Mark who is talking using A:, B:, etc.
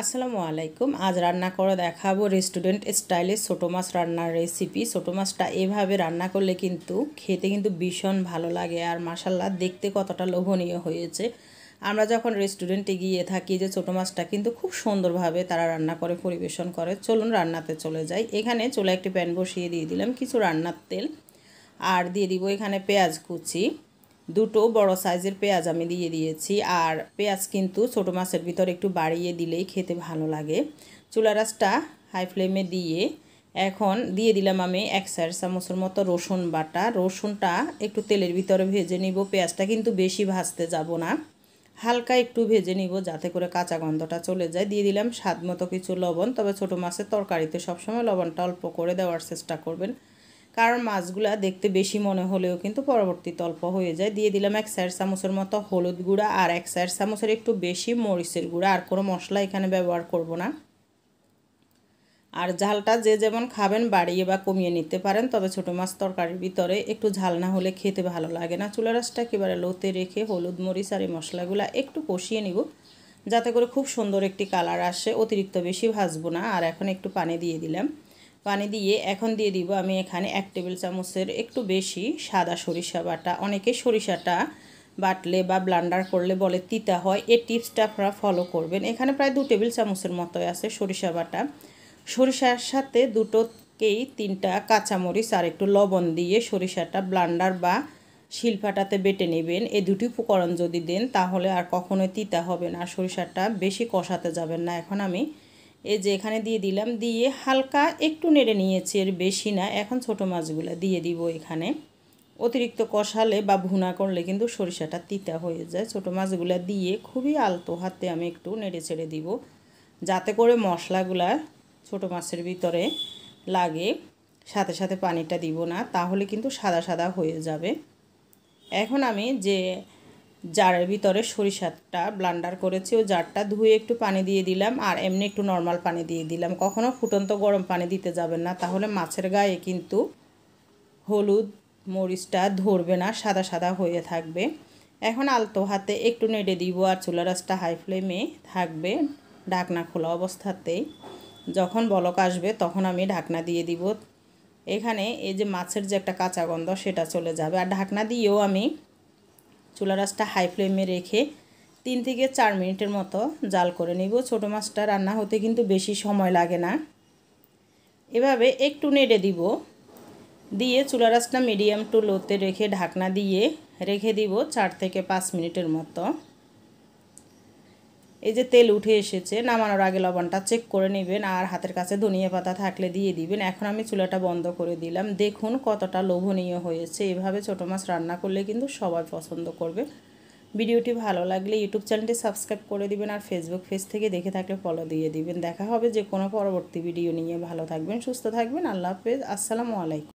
A: আসসালামু আলাইকুম আজ রান্না করে দেখাবো রেস্টুরেন্ট স্টাইলে ছোটো মাছ রান্নার রেসিপি ছোটো মাছটা এভাবে রান্না করলে কিন্তু খেতে কিন্তু ভীষণ ভালো লাগে আর মাসাল্লা দেখতে কতটা লোভনীয় হয়েছে আমরা যখন রেস্টুরেন্টে গিয়ে থাকি যে ছোটো মাছটা কিন্তু খুব সুন্দরভাবে তারা রান্না করে পরিবেশন করে চলুন রান্নাতে চলে যাই এখানে চলে একটি প্যান বসিয়ে দিয়ে দিলাম কিছু রান্নার তেল আর দিয়ে দিব এখানে পেঁয়াজ কুচি দুটো বড় সাইজের পেঁয়াজ আমি দিয়ে দিয়েছি আর পেঁয়াজ কিন্তু ছোটো মাছের ভিতর একটু বাড়িয়ে দিলেই খেতে ভালো লাগে চুলা রাসটা হাই ফ্লেমে দিয়ে এখন দিয়ে দিলাম আমি এক চায়ের চামচের মতো রসুন বাটা রসুনটা একটু তেলের ভিতরে ভেজে নিব পেঁয়াজটা কিন্তু বেশি ভাজতে যাব না হালকা একটু ভেজে নিব যাতে করে কাঁচা গন্ধটা চলে যায় দিয়ে দিলাম স্বাদ মতো কিছু লবণ তবে ছোট মাছের তরকারিতে সবসময় লবণটা অল্প করে দেওয়ার চেষ্টা করবেন কারণ মাছগুলা দেখতে বেশি মনে হলেও কিন্তু পরবর্তীতে অল্প হয়ে যায় দিয়ে দিলাম এক চার চামচের মতো হলুদ গুঁড়া আর এক চার চামচের একটু বেশি মরিচের গুঁড়া আর কোনো মশলা এখানে ব্যবহার করব না আর ঝালটা যে যেমন খাবেন বাড়িয়ে বা কমিয়ে নিতে পারেন তবে ছোটো মাছ তরকারির ভিতরে একটু ঝাল না হলে খেতে ভালো লাগে না চুলা রাসটা একেবারে লোতে রেখে হলুদ মরিচ আর এই মশলাগুলো একটু কষিয়ে নিব যাতে করে খুব সুন্দর একটি কালার আসে অতিরিক্ত বেশি ভাজবো না আর এখন একটু পানি দিয়ে দিলাম পানি দিয়ে এখন দিয়ে দিব আমি এখানে এক টেবিল চামচের একটু বেশি সাদা সরিষা বাটা অনেকে সরিষাটা বাটলে বা ব্লান্ডার করলে বলে তিতা হয় এই টিপসটা আপনারা ফলো করবেন এখানে প্রায় দু টেবিল চামচের মতোই আছে সরিষা বাটা সরিষার সাথে দুটোকেই তিনটা কাঁচামরিচ আর একটু লবণ দিয়ে সরিষাটা ব্লান্ডার বা শিল্পাটাতে বেটে নেবেন এই দুটি উপকরণ যদি দেন তাহলে আর কখনোই তিতা হবে না সরিষাটা বেশি কষাতে যাবেন না এখন আমি এই যে এখানে দিয়ে দিলাম দিয়ে হালকা একটু নেড়ে নিয়েছি এর বেশি না এখন ছোট মাছগুলো দিয়ে দিব এখানে অতিরিক্ত কষালে বা ভুনা করলে কিন্তু সরিষাটা তিতা হয়ে যায় ছোট মাছগুলো দিয়ে খুবই আলতো হাতে আমি একটু নেড়ে ছেড়ে দিব যাতে করে মশলাগুলা ছোট মাছের ভিতরে লাগে সাথে সাথে পানিটা দিব না তাহলে কিন্তু সাদা সাদা হয়ে যাবে এখন আমি যে জারের ভিতরে সরিষাটা ব্লান্ডার করেছি ও জারটা ধুয়ে একটু পানি দিয়ে দিলাম আর এমনি একটু নর্মাল পানি দিয়ে দিলাম কখনও ফুটন্ত গরম পানি দিতে যাবেন না তাহলে মাছের গায়ে কিন্তু হলুদ মরিচটা ধরবে না সাদা সাদা হয়ে থাকবে এখন আলতো হাতে একটু নেড়ে দিব আর চুলা রাসটা হাই ফ্লেমে থাকবে ঢাকনা খোলা অবস্থাতেই যখন বলক আসবে তখন আমি ঢাকনা দিয়ে দিব এখানে এই যে মাছের যে একটা কাঁচা গন্ধ সেটা চলে যাবে আর ঢাকনা দিয়েও আমি চুলা রাসটা হাই ফ্লেমে রেখে তিন থেকে চার মিনিটের মতো জাল করে নিব ছোটো মাছটা রান্না হতে কিন্তু বেশি সময় লাগে না এভাবে একটু নেড়ে দিব দিয়ে চুলা রাসটা মিডিয়াম টু লোতে রেখে ঢাকনা দিয়ে রেখে দিব চার থেকে পাঁচ মিনিটের মতো এই যে তেল উঠে এসেছে নামানোর আগে লবণটা চেক করে নেবেন আর হাতের কাছে ধনিয়া পাতা থাকলে দিয়ে দিবেন এখন আমি চুলাটা বন্ধ করে দিলাম দেখুন কতটা লোভনীয় হয়েছে এভাবে ছোটো মাছ রান্না করলে কিন্তু সবাই পছন্দ করবে ভিডিওটি ভালো লাগলে ইউটিউব চ্যানেলটি সাবস্ক্রাইব করে দিবেন আর ফেসবুক পেজ থেকে দেখে থাকলে ফলো দিয়ে দিবেন দেখা হবে যে কোনো পরবর্তী ভিডিও নিয়ে ভালো থাকবেন সুস্থ থাকবেন আল্লাহ হাফেজ আসসালামু আলাইকুম